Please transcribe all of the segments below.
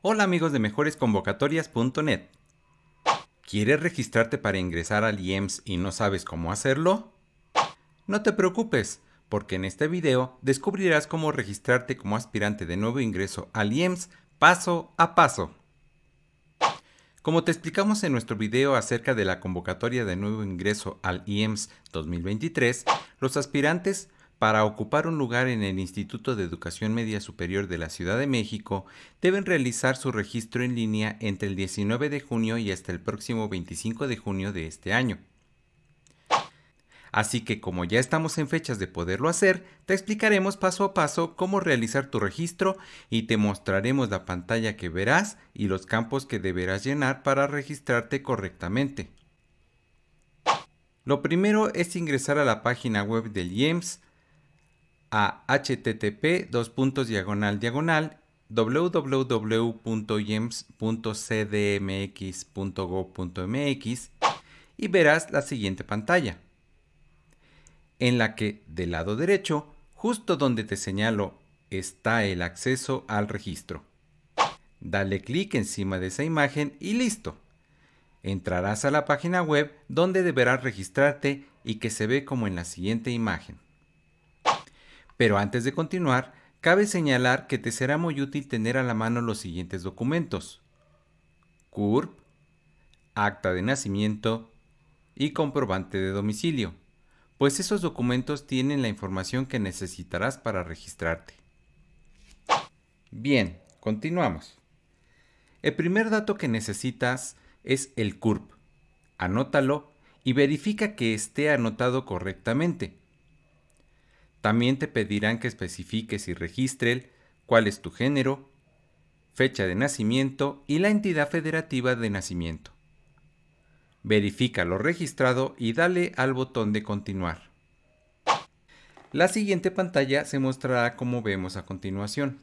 Hola amigos de mejoresconvocatorias.net. ¿Quieres registrarte para ingresar al IEMS y no sabes cómo hacerlo? No te preocupes, porque en este video descubrirás cómo registrarte como aspirante de nuevo ingreso al IEMS paso a paso. Como te explicamos en nuestro video acerca de la convocatoria de nuevo ingreso al IEMS 2023, los aspirantes para ocupar un lugar en el Instituto de Educación Media Superior de la Ciudad de México, deben realizar su registro en línea entre el 19 de junio y hasta el próximo 25 de junio de este año. Así que como ya estamos en fechas de poderlo hacer, te explicaremos paso a paso cómo realizar tu registro y te mostraremos la pantalla que verás y los campos que deberás llenar para registrarte correctamente. Lo primero es ingresar a la página web del IEMS a http dos diagonal diagonal y verás la siguiente pantalla, en la que del lado derecho, justo donde te señalo, está el acceso al registro. Dale clic encima de esa imagen y listo. Entrarás a la página web donde deberás registrarte y que se ve como en la siguiente imagen. Pero antes de continuar, cabe señalar que te será muy útil tener a la mano los siguientes documentos. CURP, acta de nacimiento y comprobante de domicilio, pues esos documentos tienen la información que necesitarás para registrarte. Bien, continuamos. El primer dato que necesitas es el CURP. Anótalo y verifica que esté anotado correctamente también te pedirán que especifiques y registres cuál es tu género, fecha de nacimiento y la entidad federativa de nacimiento. Verifica lo registrado y dale al botón de continuar. La siguiente pantalla se mostrará como vemos a continuación.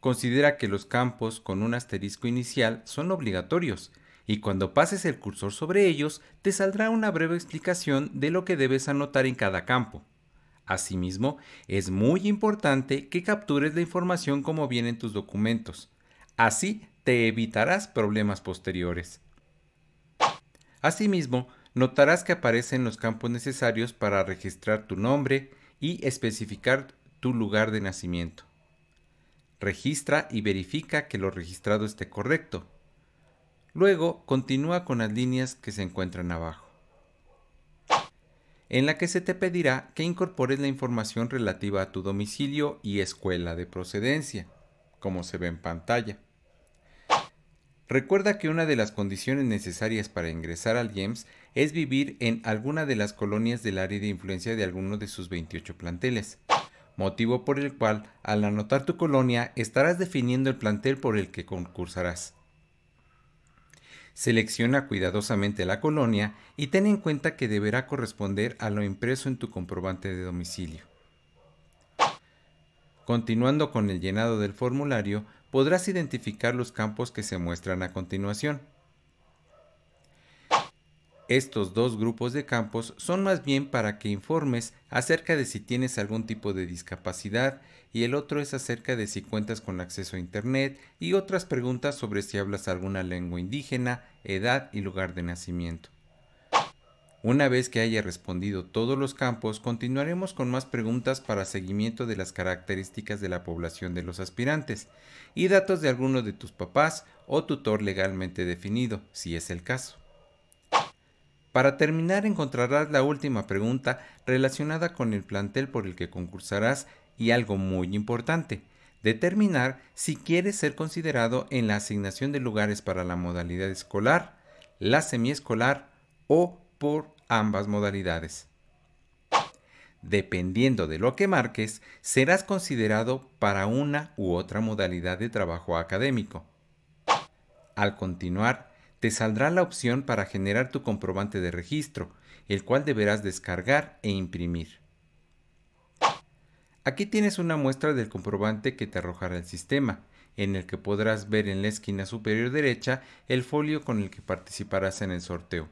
Considera que los campos con un asterisco inicial son obligatorios y cuando pases el cursor sobre ellos te saldrá una breve explicación de lo que debes anotar en cada campo. Asimismo, es muy importante que captures la información como viene en tus documentos. Así te evitarás problemas posteriores. Asimismo, notarás que aparecen los campos necesarios para registrar tu nombre y especificar tu lugar de nacimiento. Registra y verifica que lo registrado esté correcto. Luego continúa con las líneas que se encuentran abajo, en la que se te pedirá que incorpores la información relativa a tu domicilio y escuela de procedencia, como se ve en pantalla. Recuerda que una de las condiciones necesarias para ingresar al GEMS es vivir en alguna de las colonias del área de influencia de alguno de sus 28 planteles, motivo por el cual al anotar tu colonia estarás definiendo el plantel por el que concursarás. Selecciona cuidadosamente la colonia y ten en cuenta que deberá corresponder a lo impreso en tu comprobante de domicilio. Continuando con el llenado del formulario, podrás identificar los campos que se muestran a continuación. Estos dos grupos de campos son más bien para que informes acerca de si tienes algún tipo de discapacidad y el otro es acerca de si cuentas con acceso a Internet y otras preguntas sobre si hablas alguna lengua indígena, edad y lugar de nacimiento. Una vez que haya respondido todos los campos, continuaremos con más preguntas para seguimiento de las características de la población de los aspirantes y datos de alguno de tus papás o tutor legalmente definido, si es el caso. Para terminar encontrarás la última pregunta relacionada con el plantel por el que concursarás y algo muy importante, determinar si quieres ser considerado en la asignación de lugares para la modalidad escolar, la semiescolar o por ambas modalidades. Dependiendo de lo que marques, serás considerado para una u otra modalidad de trabajo académico. Al continuar, te saldrá la opción para generar tu comprobante de registro, el cual deberás descargar e imprimir. Aquí tienes una muestra del comprobante que te arrojará el sistema, en el que podrás ver en la esquina superior derecha el folio con el que participarás en el sorteo.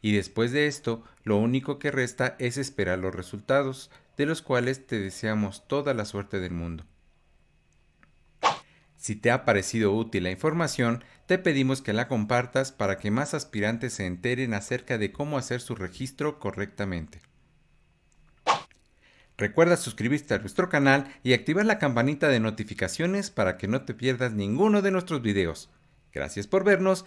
Y después de esto, lo único que resta es esperar los resultados, de los cuales te deseamos toda la suerte del mundo. Si te ha parecido útil la información, te pedimos que la compartas para que más aspirantes se enteren acerca de cómo hacer su registro correctamente. Recuerda suscribirte a nuestro canal y activar la campanita de notificaciones para que no te pierdas ninguno de nuestros videos. Gracias por vernos